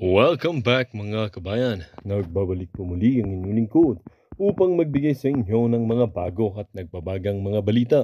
Welcome back mga kabayan! Nagbabalik po muli ang inyong lingkod upang magbigay sa inyo ng mga bago at nagbabagang mga balita.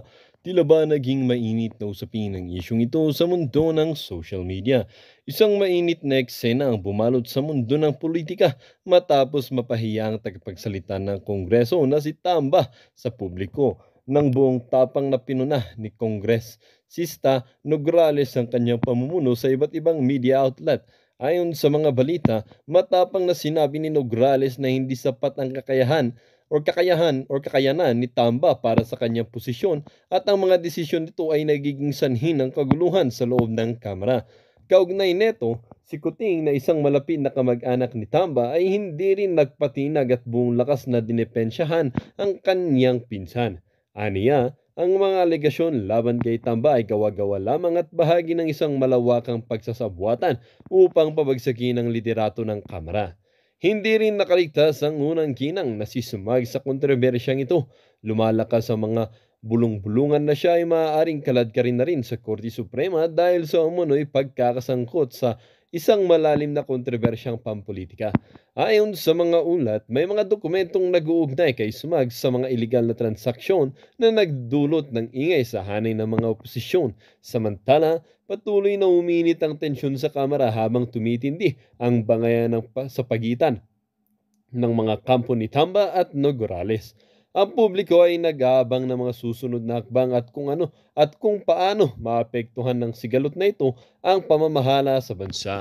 Tila ba naging mainit na usapin ang isyong ito sa mundo ng social media? Isang mainit na eksena ang bumalot sa mundo ng politika matapos mapahiya ang tagapagsalita ng Kongreso na si Tamba sa publiko ng buong tapang na pinuna ni Kongres Sista Nograles ang kanyang pamumuno sa iba't ibang media outlet Ayon sa mga balita, matapang na sinabi ni Nograles na hindi sapat ang kakayahan or kakayahan or kakayanan ni Tamba para sa kanyang posisyon at ang mga desisyon nito ay nagiging sanhi ng kaguluhan sa loob ng Kamara. Kaugnay neto, si Kuting na isang malapit na kamag-anak ni Tamba ay hindi rin nagpatinag at buong lakas na dinepensyahan ang kanyang pinsan. Aniya, ang mga alegasyon laban kay Tamba ay gawa-gawa lamang at bahagi ng isang malawakang pagsasabwatan upang pabagsakin ang literato ng kamera. Hindi rin nakaligtas ang unang kinang na si Sumag sa kontrobersyang ito. Lumalakas sa mga bulong-bulungan na siya ay maaaring kaladkarin na rin sa Korte Suprema dahil sa umunoy pagkakasangkot sa isang malalim na kontrobersyang pampolitika. Ayon sa mga ulat, may mga dokumentong nag-uugnay kay Sumag sa mga ilegal na transaksyon na nagdulot ng ingay sa hanay ng mga oposisyon. Samantala, patuloy na uminit ang tensyon sa Kamara habang tumitindi ang bangayan ng sa pagitan ng mga kampo ni Tamba at Nogorales. Ang publiko ay nag-aabang ng mga susunod na akbang at kung ano at kung paano maapektuhan ng sigalot na ito ang pamamahala sa bansa.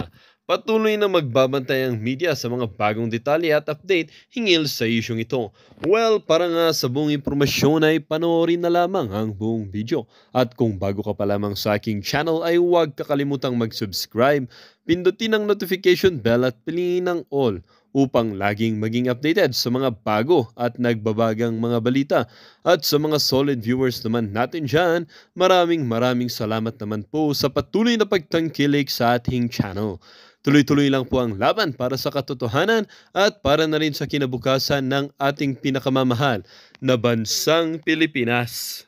Patuloy na magbabantay ang media sa mga bagong detalye at update hingil sa isyong ito. Well, para nga sa buong impormasyon ay panoorin na lamang ang buong video. At kung bago ka pa lamang sa aking channel ay huwag kakalimutang mag-subscribe, pindutin ang notification bell at piliin ang all upang laging maging updated sa mga bago at nagbabagang mga balita. At sa mga solid viewers naman natin dyan, maraming maraming salamat naman po sa patuloy na pagtangkilik sa ating channel. Tuloy-tuloy lang po ang laban para sa katotohanan at para na rin sa kinabukasan ng ating pinakamamahal na bansang Pilipinas.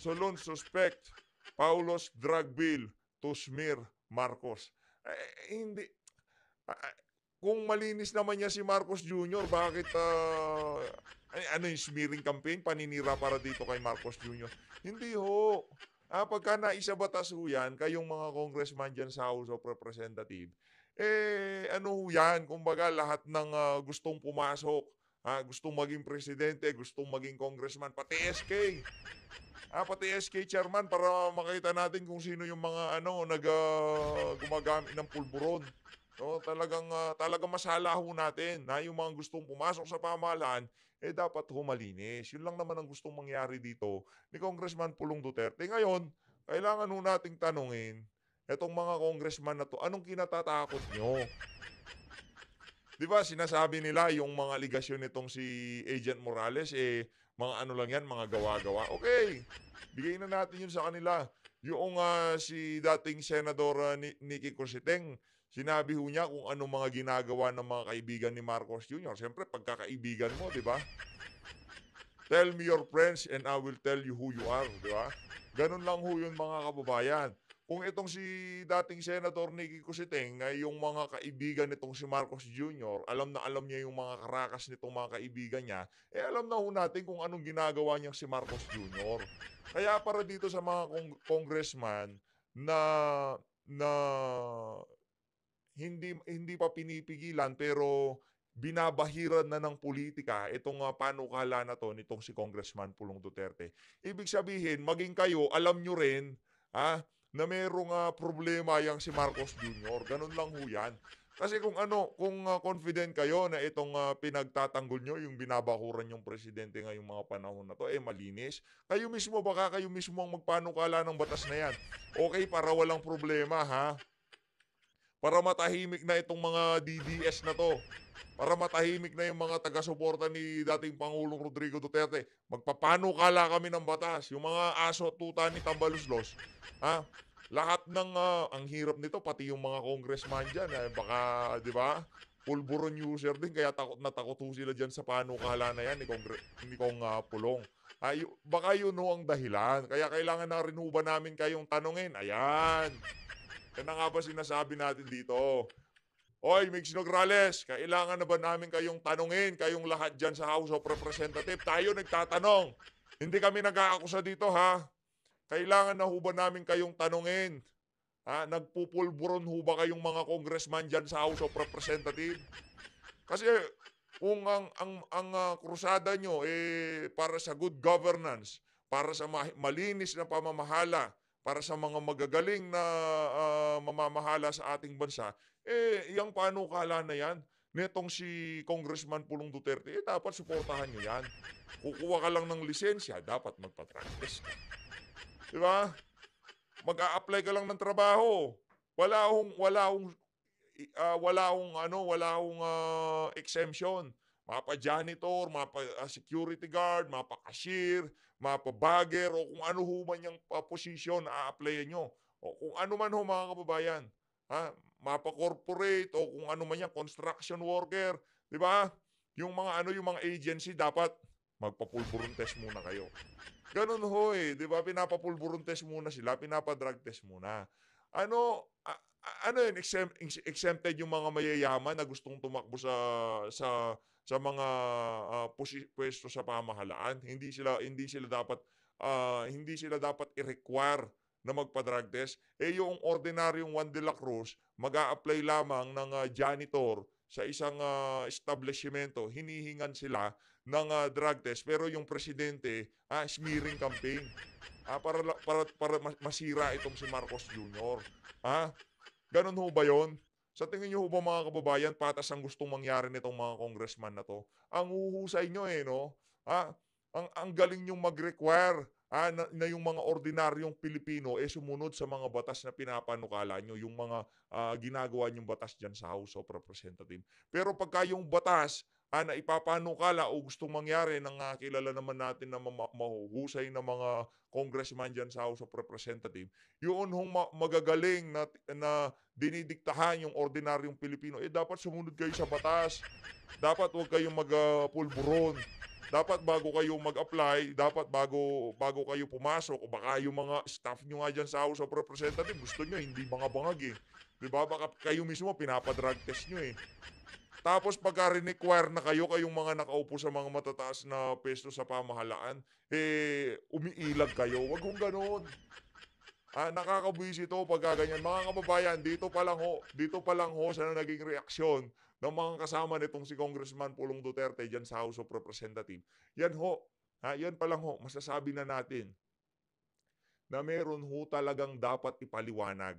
Solon suspect Paulos drug bill to smear Marcos. Eh, eh hindi, ah, kung malinis naman niya si Marcos Jr., bakit uh, ano yung smearing campaign, paninira para dito kay Marcos Jr.? Hindi ho. Ah, pagka naisabatas ho yan, kayong mga congressman dyan sa House of Representatives, eh ano ho yan, kumbaga lahat ng uh, gustong pumasok, ha, ah, gustong maging presidente, gustong maging congressman, pati SK. Ah, pati SK chairman para makita natin kung sino yung mga ano nag uh, gumagamit ng pulburon. No, talagang uh, talagang masala ho natin na yung mga gustong pumasok sa pamahalaan eh dapat humalinis. Yun lang naman ang gustong mangyari dito ni Congressman Pulong Duterte. Ngayon, kailangan ho nating tanungin etong mga congressman na to, anong kinatatakot nyo? Di ba sinasabi nila yung mga ligasyon nitong si Agent Morales eh mga ano lang yan, mga gawa-gawa. Okay, bigay na natin yun sa kanila. Yung uh, si dating Senador uh, Nikki Cositeng, sinabi ho niya kung ano mga ginagawa ng mga kaibigan ni Marcos Jr. Siyempre, pagkakaibigan mo, di ba? Tell me your friends and I will tell you who you are, di ba? Ganun lang ho yun mga kababayan. Kung itong si dating Senator Nicky Cusiteng ay yung mga kaibigan nitong si Marcos Jr., alam na alam niya yung mga karakas nitong mga kaibigan niya, eh alam na ho natin kung anong ginagawa niyang si Marcos Jr. Kaya para dito sa mga kong- congressman na na hindi hindi pa pinipigilan pero binabahiran na ng politika itong uh, panukala na to nitong si Congressman Pulong Duterte. Ibig sabihin, maging kayo, alam nyo rin, ah, na merong uh, problema yang si Marcos Jr. Ganun lang ho yan. Kasi kung ano, kung uh, confident kayo na itong uh, pinagtatanggol nyo, yung binabakuran yung presidente ngayong mga panahon na to, eh malinis. Kayo mismo, baka kayo mismo ang magpanukala ng batas na yan. Okay, para walang problema ha para matahimik na itong mga DDS na to. Para matahimik na yung mga taga-suporta ni dating Pangulong Rodrigo Duterte. Magpapano kala kami ng batas. Yung mga aso at tuta ni Tambaluslos. Ha? Lahat ng, uh, ang hirap nito, pati yung mga congressman dyan. Eh, baka, di ba? Pulburon user din, kaya takot na takot sila dyan sa panukala na yan ni Kong, ni Kong uh, Pulong. Ay, baka yun ho ang dahilan. Kaya kailangan na rin ba namin kayong tanongin? Ayan. Yan eh, na nga ba sinasabi natin dito? Oy, Mix Nograles, kailangan na ba namin kayong tanungin, kayong lahat dyan sa House of Representatives? Tayo nagtatanong. Hindi kami nag-aakusa dito, ha? Kailangan na ho ba namin kayong tanungin? Ha? Nagpupulburon ho ba kayong mga congressman dyan sa House of Representatives? Kasi kung ang, ang, ang uh, krusada nyo eh, para sa good governance, para sa ma- malinis na pamamahala, para sa mga magagaling na uh, mamamahala sa ating bansa, eh, yung panukala na yan, netong si Congressman Pulong Duterte, eh, dapat suportahan nyo yan. Kukuha ka lang ng lisensya, dapat magpa-practice ka. Diba? Mag-a-apply ka lang ng trabaho. Wala akong, wala akong, uh, ah, wala akong, ano, wala akong uh, ah, exemption. Mapa janitor, mapa security guard, mapa cashier, mapabagger o kung ano ho man yung posisyon na a-applyan nyo. O kung ano man ho mga kababayan. Ha? Mapa-corporate o kung ano man yan, construction worker. Di ba? Yung mga ano, yung mga agency dapat magpapulburon test muna kayo. Ganun ho eh. Di ba? Pinapapulburon test muna sila. Pinapadrug test muna. Ano, a, ano yun, exempt, exempted yung mga mayayaman na gustong tumakbo sa, sa sa mga uh, pwesto sa pamahalaan. Hindi sila hindi sila dapat uh, hindi sila dapat i-require na magpa-drug test. Eh yung ordinaryong Juan de la Cruz, mag apply lamang ng uh, janitor sa isang uh, establishmento, hinihingan sila ng uh, drug test. Pero yung presidente, ah, smearing campaign. Ah, para, para, para masira itong si Marcos Jr. Ah, ganun ho ba yon? Sa tingin niyo ba mga kababayan, patas ang gustong mangyari nitong mga congressman na to? Ang uhusay niyo eh, no? Ha? Ang, ang galing niyong mag-require ah, na, na yung mga ordinaryong Pilipino eh sumunod sa mga batas na pinapanukala niyo, yung mga ah, ginagawa nyong batas dyan sa House of Representatives. Pero pagka yung batas ah, na ipapanukala o gustong mangyari ng uh, ah, kilala naman natin na ma- mahuhusay na mga congressman dyan sa House of Representatives, yun hong ma- magagaling na, na dinidiktahan yung ordinaryong Pilipino, eh dapat sumunod kayo sa batas. Dapat huwag kayong magpulburon. Ah, uh, dapat bago kayo mag-apply, dapat bago, bago kayo pumasok, o baka yung mga staff nyo nga dyan sa House of Representatives, gusto nyo, hindi mga bangag eh. Diba? Baka kayo mismo pinapadrag test nyo eh. Tapos pagka require na kayo, kayong mga nakaupo sa mga matataas na pwesto sa pamahalaan, eh, umiilag kayo. Huwag kong ganon. Ah, nakakabwis ito pag ganyan. Mga kababayan, dito pa lang ho, dito pa lang ho sa na naging reaksyon ng mga kasama nitong si Congressman Pulong Duterte diyan sa House of Representatives. Yan ho, ha, yan pa lang ho, masasabi na natin na meron ho talagang dapat ipaliwanag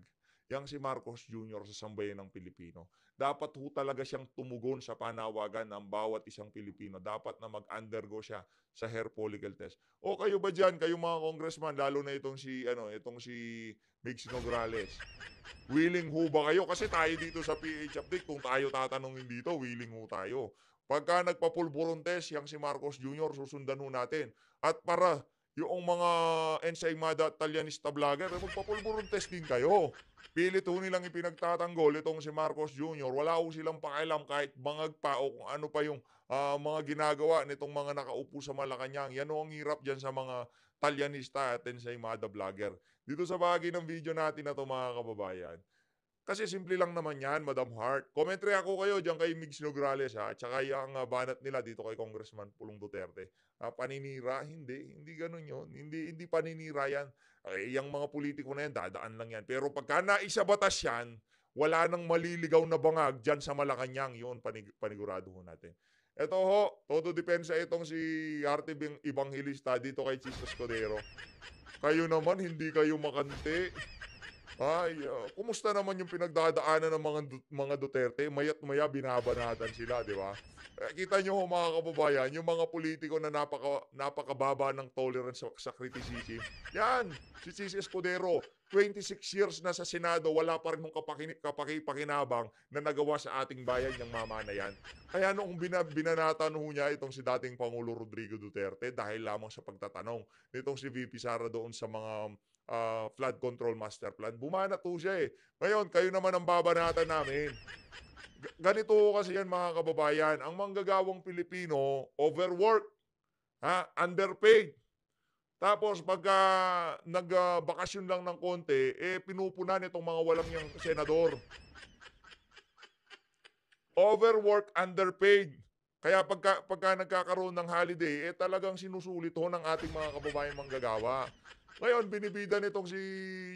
yang si Marcos Jr. sa sambayan ng Pilipino. Dapat ho talaga siyang tumugon sa panawagan ng bawat isang Pilipino. Dapat na mag-undergo siya sa hair follicle test. O kayo ba diyan, kayo mga congressman, lalo na itong si, ano, itong si Mix Nograles. willing ho ba kayo? Kasi tayo dito sa PH Update, kung tayo tatanungin dito, willing ho tayo. Pagka nagpapulburon test, yang si Marcos Jr., susundan ho natin. At para yung mga ensaymada at talyanista vlogger, eh, magpapulburong testing kayo. Pilit ho nilang ipinagtatanggol itong si Marcos Jr. Wala ho silang pakialam kahit bangag pa o kung ano pa yung uh, mga ginagawa nitong mga nakaupo sa Malacanang. Yan ho ang hirap dyan sa mga talyanista at ensaymada vlogger. Dito sa bahagi ng video natin na ito mga kababayan, kasi simple lang naman yan, Madam Hart. Commentary ako kayo diyan kay Migs Nograles ha, tsaka yung uh, banat nila dito kay Congressman Pulong Duterte. Uh, paninira? Hindi. Hindi ganun yun. Hindi, hindi paninira yan. Okay, yung mga politiko na yan, dadaan lang yan. Pero pagka naisabatas yan, wala nang maliligaw na bangag diyan sa Malacanang. Yun, panig- panigurado natin. Ito ho, todo depensa itong si Arte Ibanghelista dito kay Chisos Cordero. Kayo naman, hindi kayo makante. Ay, uh, kumusta naman yung pinagdadaanan ng mga, mga Duterte? Maya't maya binabanatan sila, di ba? Eh, kita nyo ho, mga kababayan, yung mga politiko na napaka, napakababa ng tolerance sa, sa criticism. Yan, si Cici Escudero, 26 years na sa Senado, wala pa rin mong kapaki, kapakipakinabang na nagawa sa ating bayan yung mama na yan. Kaya noong bina, binanatan ho niya itong si dating Pangulo Rodrigo Duterte dahil lamang sa pagtatanong nitong si VP Sara doon sa mga uh, flood control master plan. Bumana to siya eh. Ngayon, kayo naman ang babanatan namin. G- ganito kasi yan mga kababayan. Ang manggagawang Pilipino, overwork, ha? underpaid. Tapos pagka nagbakasyon lang ng konti, eh pinupunan itong mga walang niyang senador. Overwork, underpaid. Kaya pagka, pagka nagkakaroon ng holiday, eh talagang sinusulit ho ng ating mga kababayan manggagawa. Ngayon, binibida nitong si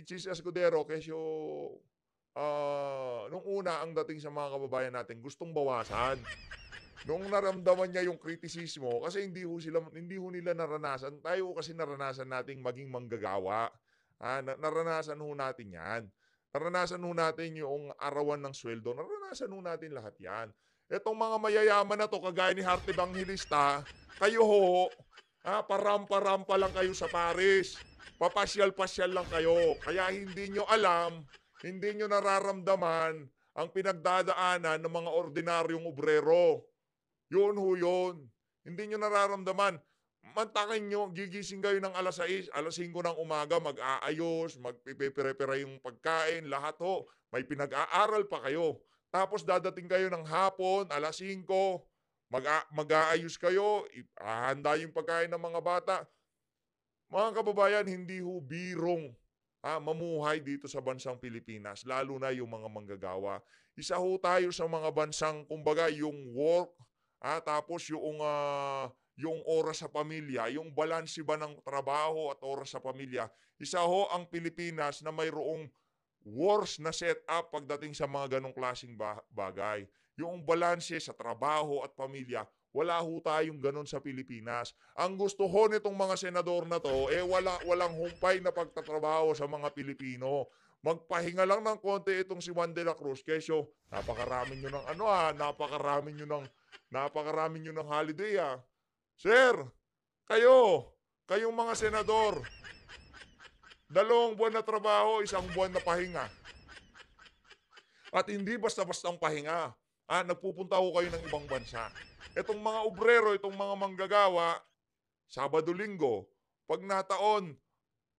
Chis Escudero kesyo uh, nung una ang dating sa mga kababayan natin, gustong bawasan. Nung naramdaman niya yung kritisismo, kasi hindi ho, sila, hindi ho nila naranasan, tayo kasi naranasan nating maging manggagawa. Ah, na, naranasan ho natin yan. Naranasan ho natin yung arawan ng sweldo. Naranasan ho natin lahat yan. Itong mga mayayaman na to, kagaya ni Harte Banghilista, kayo ho, ah, parampa-rampa lang kayo sa Paris papasyal-pasyal lang kayo. Kaya hindi nyo alam, hindi nyo nararamdaman ang pinagdadaanan ng mga ordinaryong obrero. Yun ho yun. Hindi nyo nararamdaman. Mantakin nyo, gigising kayo ng alas 6, alas 5 ng umaga, mag-aayos, magpipipirepira yung pagkain, lahat ho. May pinag-aaral pa kayo. Tapos dadating kayo ng hapon, alas 5, mag-aayos kayo, ahanda yung pagkain ng mga bata. Mga kababayan, hindi ho birong ah, mamuhay dito sa bansang Pilipinas, lalo na yung mga manggagawa. Isa ho tayo sa mga bansang, kumbaga, yung work, ah, tapos yung, uh, yung oras sa pamilya, yung balansi ba ng trabaho at oras sa pamilya. Isa ho ang Pilipinas na mayroong worse na setup pagdating sa mga ganong klaseng bagay. Yung balanse sa trabaho at pamilya, wala ho tayong ganun sa Pilipinas. Ang gusto ho nitong mga senador na to, eh wala, walang humpay na pagtatrabaho sa mga Pilipino. Magpahinga lang ng konti itong si Juan de la Cruz. Kesyo, napakarami nyo ng ano ha, ah, napakarami nyo ng, napakarami nyo ng holiday ha. Ah. Sir, kayo, kayong mga senador, dalawang buwan na trabaho, isang buwan na pahinga. At hindi basta-basta ang pahinga ah, nagpupunta ko kayo ng ibang bansa. Itong mga obrero, itong mga manggagawa, Sabado-Linggo, pag nataon,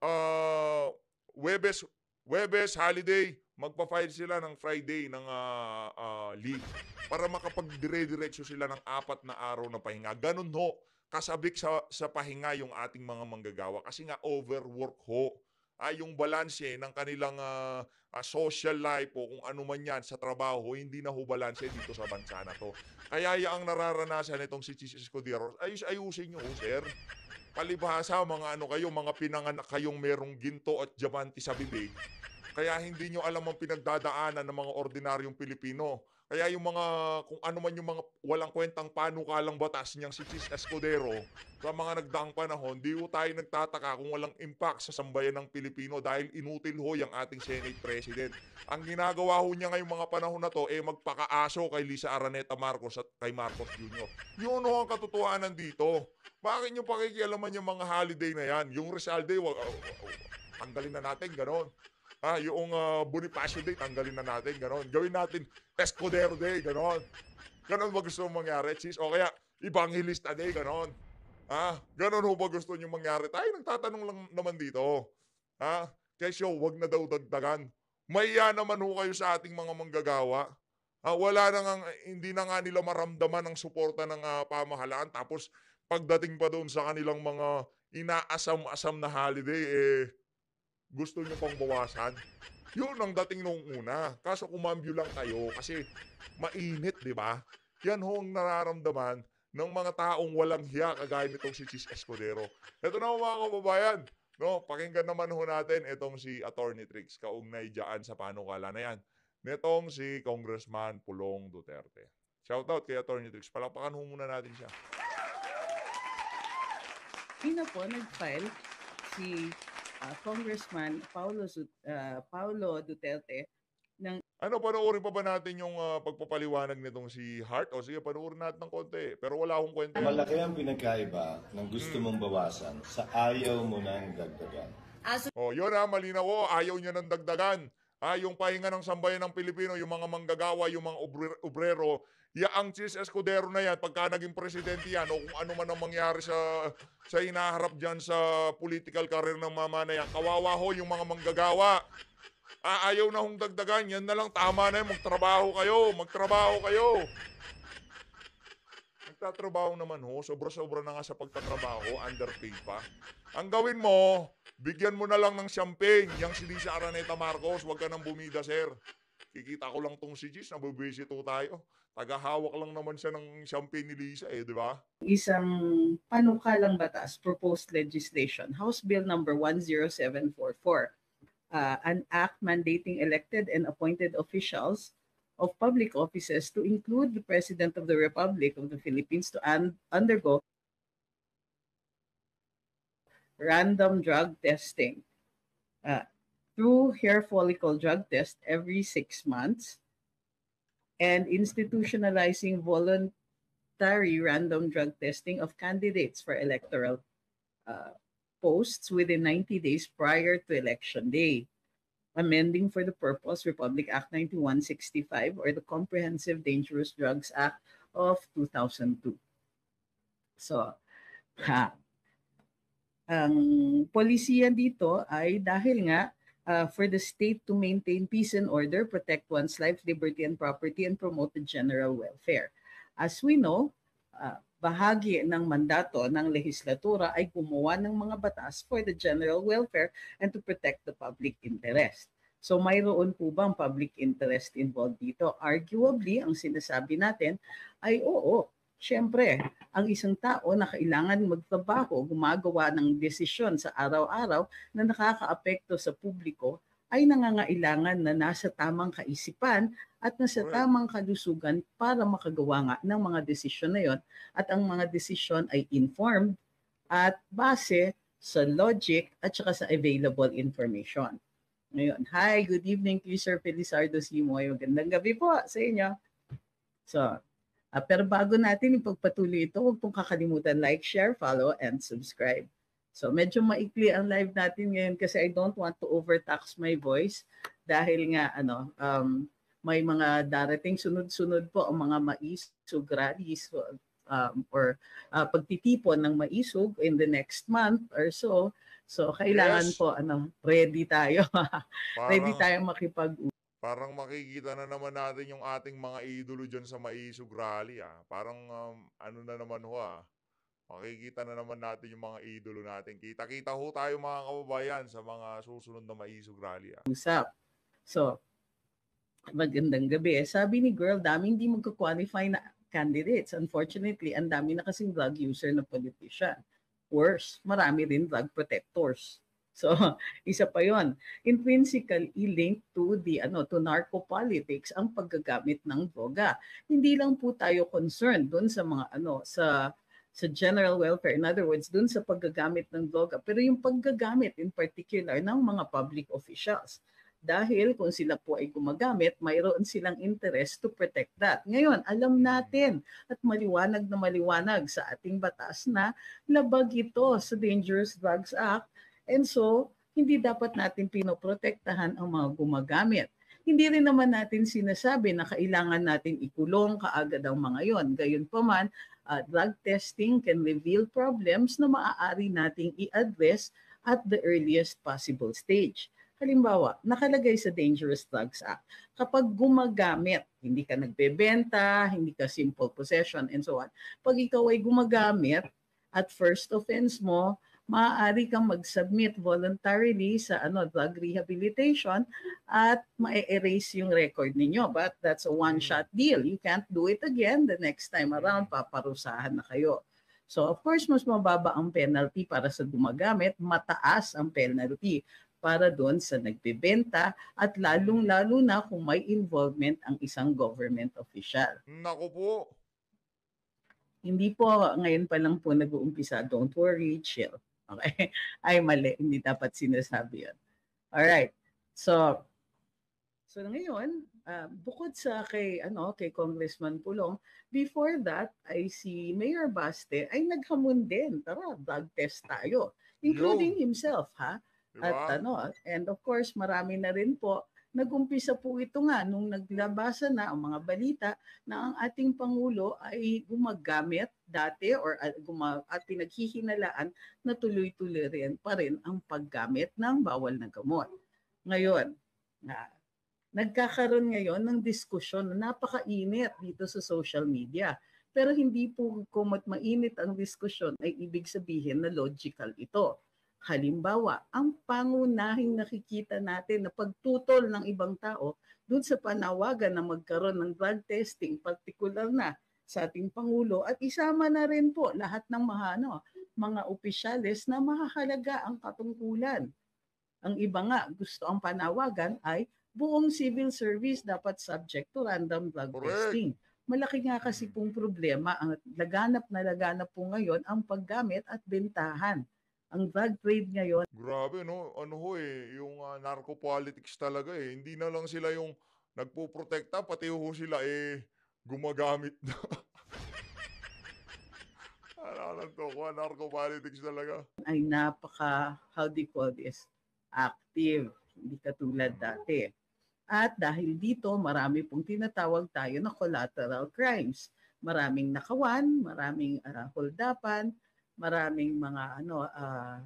uh, Webes, Webes, holiday, magpa-file sila ng Friday ng uh, ah, uh, ah, leave para makapagdire-diretso sila ng apat na araw na pahinga. Ganun ho, kasabik sa, sa pahinga yung ating mga manggagawa kasi nga overwork ho ay yung balanse ng kanilang uh, uh, social life o kung ano man yan sa trabaho, hindi na hubalanse dito sa bansa na to. Kaya ang nararanasan itong si Jesus Escuderos, ayus ayusin nyo, sir. Palibhasa, mga ano kayo, mga pinanganak kayong merong ginto at diamante sa bibig. Kaya hindi nyo alam ang pinagdadaanan ng mga ordinaryong Pilipino kaya yung mga, kung ano man yung mga walang kwentang panukalang batas niyang si Chis Escudero sa mga nagdaang panahon, di ho tayo nagtataka kung walang impact sa sambayan ng Pilipino dahil inutil ho yung ating Senate President. Ang ginagawa ho niya ngayong mga panahon na to, eh magpakaaso kay Lisa Araneta Marcos at kay Marcos Jr. Yun ho ang katotohanan dito. Bakit niyo pakikialaman yung mga holiday na yan? Yung Rizal Day, wag, oh, oh, tanggalin na natin, ganon. Ah, yung uh, Bonifacio Day, tanggalin na natin, ganon. Gawin natin Escudero Day, ganon. Ganon ba gusto mong mangyari, sis? O kaya, Evangelista Day, ganon. Ah, ganon ho ba gusto nyo mangyari? Tayo nang tatanong lang naman dito. Ah, Kesyo, wag na daw dagdagan. Mahiya naman ho kayo sa ating mga manggagawa. Ah, wala na nga, hindi na nga nila maramdaman ang suporta ng uh, pamahalaan. Tapos, pagdating pa doon sa kanilang mga inaasam-asam na holiday, eh, gusto nyo pang bawasan. Yun ang dating noong una. Kaso kumambyo lang kayo kasi mainit, di ba? Yan ho ang nararamdaman ng mga taong walang hiya kagaya nitong si Chis Escudero. Ito na mga kababayan. No, pakinggan naman ho natin itong si Attorney Trix kaugnay diyan sa panukala na yan. Nitong si Congressman Pulong Duterte. Shoutout kay Attorney Trix. Palakpakan ho muna natin siya. Ina po, nag-file si Ah, Congressman Paulo, uh, Paulo Duterte ng ano, panoorin pa ba natin yung uh, pagpapaliwanag nitong si Hart? O sige, panoorin natin ng konti. Pero wala akong kwento. Malaki ang pinagkaiba ng gusto hmm. mong bawasan sa ayaw mo nang dagdagan. Aso- oh, yun ha, malinaw. Ayaw niya ng dagdagan. Ah, yung pahinga ng sambayan ng Pilipino, yung mga manggagawa, yung mga obrero, ya yaang Chis Escudero na yan, pagka naging presidente yan, o kung ano man ang mangyari sa, sa inaharap dyan sa political career ng mama na yan, kawawa ho yung mga manggagawa. Aayaw ah, na hong dagdagan, yan na lang, tama na yan, magtrabaho kayo, magtrabaho kayo Magtatrabaho naman ho, sobra-sobra na nga sa pagtatrabaho, underpaid pa. Ang gawin mo, Bigyan mo na lang ng champagne yung si Lisa Araneta Marcos. Huwag ka nang bumida, sir. Kikita ko lang tong si Gis, nabubisito tayo. Tagahawak lang naman siya ng champagne ni Lisa eh, di ba? Isang panukalang batas, proposed legislation, House Bill number 10744 uh, an act mandating elected and appointed officials of public offices to include the President of the Republic of the Philippines to undergo random drug testing uh, through hair follicle drug test every six months and institutionalizing voluntary random drug testing of candidates for electoral uh, posts within 90 days prior to election day amending for the purpose Republic Act 9165 or the Comprehensive Dangerous Drugs Act of 2002. So, ha, Ang polisiyan dito ay dahil nga uh, for the state to maintain peace and order, protect one's life, liberty, and property, and promote the general welfare. As we know, uh, bahagi ng mandato ng legislatura ay gumawa ng mga batas for the general welfare and to protect the public interest. So mayroon po bang public interest involved dito? Arguably, ang sinasabi natin ay oo, Siyempre, ang isang tao na kailangan magtrabaho, gumagawa ng desisyon sa araw-araw na nakakaapekto sa publiko ay nangangailangan na nasa tamang kaisipan at nasa tamang kalusugan para makagawa nga ng mga desisyon na yon at ang mga desisyon ay informed at base sa logic at saka sa available information. Ngayon, hi, good evening to Sir Felizardo Simoy. Magandang gabi po sa inyo. So, Uh, pero bago natin ipagpatuloy ito, huwag pong kakalimutan like, share, follow, and subscribe. So medyo maikli ang live natin ngayon kasi I don't want to overtax my voice dahil nga ano um, may mga darating sunod-sunod po ang mga maisog rallies um, or uh, pagtitipon ng maisog in the next month or so. So kailangan yes. po ano ready tayo. ready tayo makipag Parang makikita na naman natin yung ating mga idolo dyan sa Maisog Rally. Ah. Parang um, ano na naman ho ah. Makikita na naman natin yung mga idolo natin. Kita-kita ho tayo mga kababayan sa mga susunod na Maisog Rally. Ah. Usap. So, magandang gabi. Eh, sabi ni girl, daming hindi magka-qualify na candidates. Unfortunately, ang dami na kasing drug user na politician. Worse, marami rin drug protectors. So, isa pa 'yon. Intrinsically linked to the ano, to narcopolitics ang paggagamit ng droga. Hindi lang po tayo concerned doon sa mga ano, sa sa general welfare. In other words, doon sa paggagamit ng droga. Pero yung paggagamit in particular ng mga public officials. Dahil kung sila po ay gumagamit, mayroon silang interest to protect that. Ngayon, alam hmm. natin at maliwanag na maliwanag sa ating batas na labag ito sa Dangerous Drugs Act And so, hindi dapat natin pinoprotektahan ang mga gumagamit. Hindi rin naman natin sinasabi na kailangan natin ikulong kaagad ang mga yon. Gayunpaman, uh, ah, drug testing can reveal problems na maaari nating i-address at the earliest possible stage. Halimbawa, nakalagay sa Dangerous Drugs Act, kapag gumagamit, hindi ka nagbebenta, hindi ka simple possession, and so on. Pag ikaw ay gumagamit, at first offense mo, maaari kang mag-submit voluntarily sa ano drug rehabilitation at ma-erase yung record ninyo. But that's a one-shot mm. deal. You can't do it again the next time around. Mm. Paparusahan na kayo. So of course, mas mababa ang penalty para sa gumagamit, mataas ang penalty para doon sa nagbebenta at lalong-lalo na kung may involvement ang isang government official. Naku po! Hindi po, ngayon pa lang po nag-uumpisa. Don't worry, chill. Okay? Ay, mali. Hindi dapat sinasabi yun. Alright. So, so ngayon, uh, bukod sa kay, ano, kay Congressman Pulong, before that, ay si Mayor Baste ay naghamon din. Tara, drug test tayo. Including no. himself, ha? At wow. ano, and of course, marami na rin po Nagumpisa po ito nga nung naglabasa na ang mga balita na ang ating Pangulo ay gumagamit dati or uh, at pinaghihinalaan na tuloy-tuloy rin pa rin ang paggamit ng bawal na gamot. Ngayon, na, nagkakaroon ngayon ng diskusyon na napakainit dito sa social media. Pero hindi po kumat mainit ang diskusyon ay ibig sabihin na logical ito Halimbawa, ang pangunahing nakikita natin na pagtutol ng ibang tao doon sa panawagan na magkaroon ng blood testing, partikular na sa ating Pangulo at isama na rin po lahat ng mga, ano, mga opisyalis na mahahalaga ang katungkulan. Ang iba nga gusto ang panawagan ay buong civil service dapat subject to random blood Correct. testing. Malaki nga kasi pong problema ang laganap na laganap po ngayon ang paggamit at bentahan ang drug trade ngayon. Grabe no, ano ho eh, yung uh, ah, narco politics talaga eh. Hindi na lang sila yung nagpoprotekta, pati ho sila eh gumagamit na. ano to, kung ah, narco politics talaga. Ay napaka, how do you call this, active. Hindi katulad dati. At dahil dito, marami pong tinatawag tayo na collateral crimes. Maraming nakawan, maraming uh, ah, holdapan, maraming mga ano uh,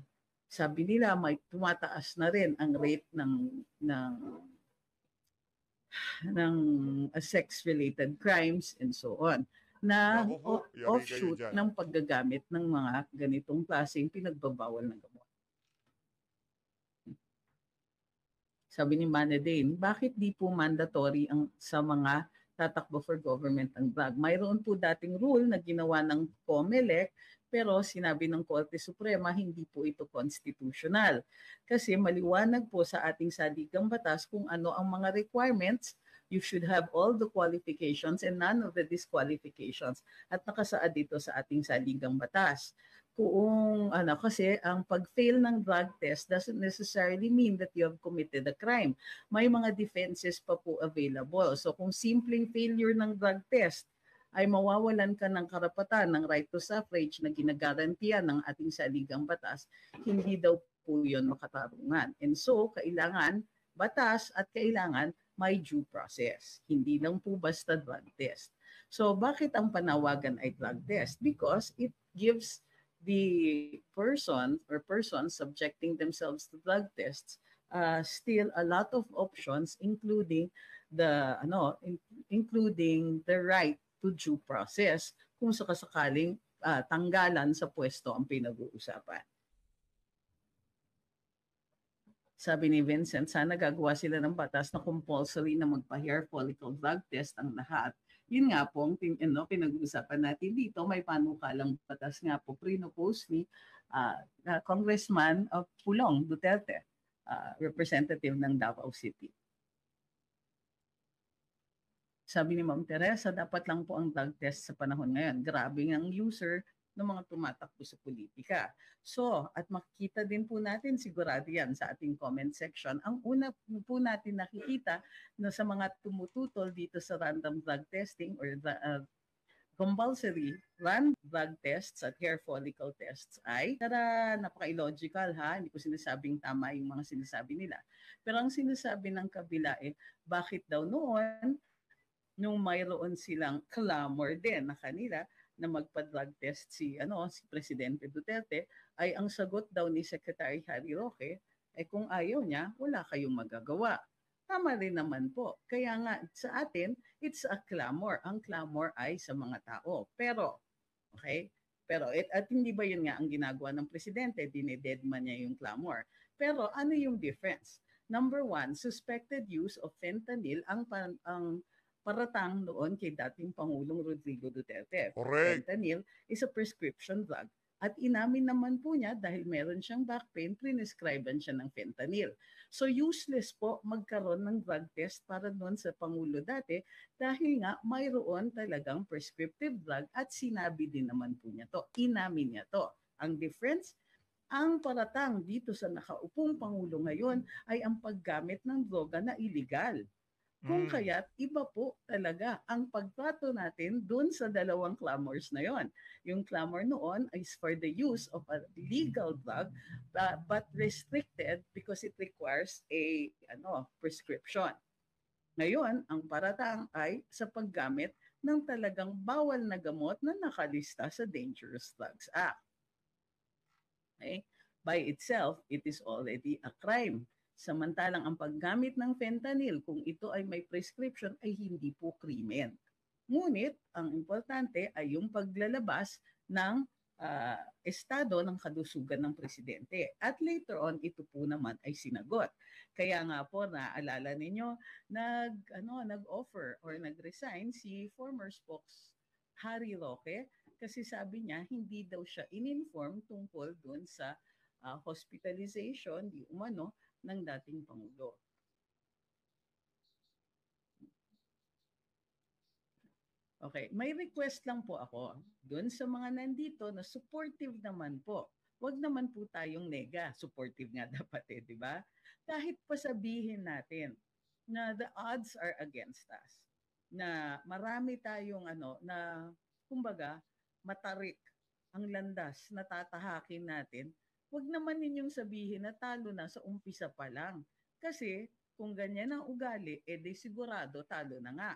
sabi nila may tumataas na rin ang rate ng ng ng uh, sex related crimes and so on na o- offshoot ng paggagamit ng mga ganitong klaseng pinagbabawal ng gamot. Sabi ni Manadane, bakit di po mandatory ang sa mga tatakbo for government ang vlog? Mayroon po dating rule na ginawa ng COMELEC pero sinabi ng Korte Suprema, hindi po ito constitutional. Kasi maliwanag po sa ating saligang batas kung ano ang mga requirements. You should have all the qualifications and none of the disqualifications. At nakasaad dito sa ating saligang batas. Kung ano, kasi ang pag-fail ng drug test doesn't necessarily mean that you have committed a crime. May mga defenses pa po available. So kung simpleng failure ng drug test, ay mawawalan ka ng karapatan ng right to suffrage na ginagarantiya ng ating saligang batas, hindi daw po yun makatarungan. And so, kailangan batas at kailangan may due process. Hindi lang po basta drug test. So, bakit ang panawagan ay drug test? Because it gives the person or persons subjecting themselves to drug tests uh, still a lot of options including the ano in, including the right to due process kung sakasakaling uh, tanggalan sa pwesto ang pinag-uusapan. Sabi ni Vincent, sana gagawa sila ng batas na compulsory na magpa-hair follicle drug test ang lahat. Yun nga po ang pin, ano, pinag-uusapan natin dito. May panukalang batas nga po prinopose ah, ni uh, uh, Congressman of Pulong Duterte, uh, representative ng Davao City. Sabi ni Ma'am Teresa, dapat lang po ang drug test sa panahon ngayon. Grabe ng user ng mga tumatakbo sa politika. So, at makikita din po natin, sigurado yan sa ating comment section, ang una po natin nakikita na sa mga tumututol dito sa random drug testing or uh, compulsory run drug tests at hair follicle tests ay, tara, napaka-illogical ha, hindi ko sinasabing tama yung mga sinasabi nila. Pero ang sinasabi ng kabila eh, bakit daw noon nung mayroon silang clamor din na kanila na magpa-drug test si ano si Presidente Duterte ay ang sagot daw ni Secretary Harry Roque ay eh, kung ayaw niya wala kayong magagawa. Tama rin naman po. Kaya nga sa atin it's a clamor. Ang clamor ay sa mga tao. Pero okay? Pero at, eh, at hindi ba yun nga ang ginagawa ng presidente? Dinededma niya yung clamor. Pero ano yung difference? Number one, suspected use of fentanyl ang, ang paratang noon kay dating Pangulong Rodrigo Duterte. Correct. Fentanyl is a prescription drug. At inamin naman po niya dahil meron siyang back pain, prinescriban siya ng fentanyl. So useless po magkaroon ng drug test para noon sa Pangulo dati dahil nga mayroon talagang prescriptive drug at sinabi din naman po niya to. Inamin niya to. Ang difference, ang paratang dito sa nakaupong Pangulo ngayon ay ang paggamit ng droga na illegal. Kung mm. kaya't iba po talaga ang pagtrato natin doon sa dalawang clamors na yon. Yung clamor noon is for the use of a legal drug uh, but restricted because it requires a ano prescription. Ngayon, ang parataang ay sa paggamit ng talagang bawal na gamot na nakalista sa Dangerous Drugs Act. Okay? By itself, it is already a crime Samantalang ang paggamit ng fentanyl kung ito ay may prescription ay hindi po krimen. Ngunit ang importante ay yung paglalabas ng uh, estado ng kadusugan ng presidente. At later on, ito po naman ay sinagot. Kaya nga po, naaalala ninyo, nag, ano, nag-offer or nag-resign si former spokes Harry Roque kasi sabi niya hindi daw siya ininform tungkol doon sa uh, hospitalization, di umano, ng dating Pangulo. Okay, may request lang po ako doon sa mga nandito na supportive naman po. Huwag naman po tayong nega. Supportive nga dapat eh, di ba? Kahit pa sabihin natin na the odds are against us, na marami tayong ano, na kumbaga matarik ang landas na tatahakin natin wag naman ninyong sabihin na talo na sa umpisa pa lang. Kasi kung ganyan ang ugali, edi eh, sigurado talo na nga.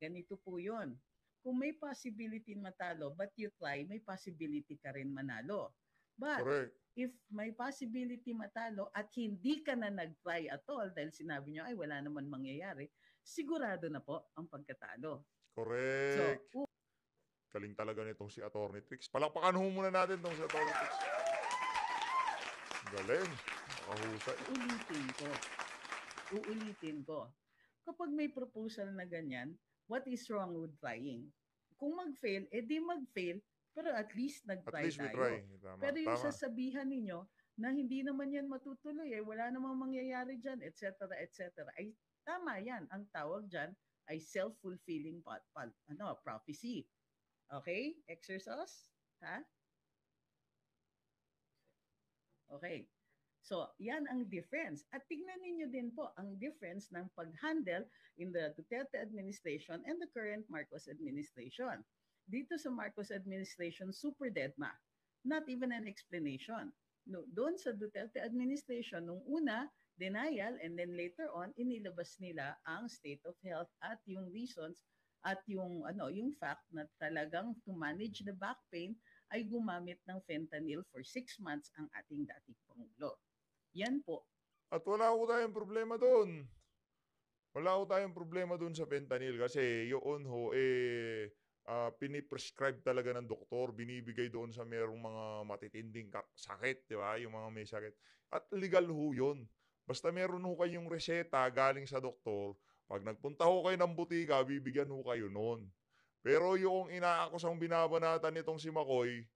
Ganito po yon. Kung may possibility matalo but you try, may possibility ka rin manalo. But Correct. if may possibility matalo at hindi ka na nag-try at all dahil sinabi nyo ay wala naman mangyayari, sigurado na po ang pagkatalo. Correct. So, Galing talaga nitong si Attorney Tricks. Palakpakan muna natin itong si Attorney Tricks. Galing. Mahusay. Uulitin ko. Uulitin ko. Kapag may proposal na ganyan, what is wrong with trying? Kung mag-fail, eh di mag-fail, pero at least nag-try at least tayo. Try. Tama, pero yung tama. sasabihan ninyo na hindi naman yan matutuloy, eh, wala namang mangyayari dyan, etc., etc. Ay, tama yan. Ang tawag dyan ay self-fulfilling pot, pot, ano, prophecy. Okay? Exercise? Ha? Okay. So, yan ang difference. At tingnan ninyo din po ang difference ng pag-handle in the Duterte administration and the current Marcos administration. Dito sa Marcos administration, super deadma. Not even an explanation. No, doon sa Duterte administration, nung una, denial and then later on, inilabas nila ang state of health at yung reasons at yung ano yung fact na talagang to manage the back pain ay gumamit ng fentanyl for 6 months ang ating dating Pangulo. Yan po. At wala ko tayong problema doon. Wala ko tayong problema doon sa fentanyl kasi yun ho, eh, uh, piniprescribe talaga ng doktor, binibigay doon sa merong mga matitinding sakit, di ba? Yung mga may sakit. At legal ho yun. Basta meron ho kayong reseta galing sa doktor, pag nagpunta ho kayo ng butika, bibigyan ho kayo noon. Pero yung inaako sa binabanatan nitong si Makoy,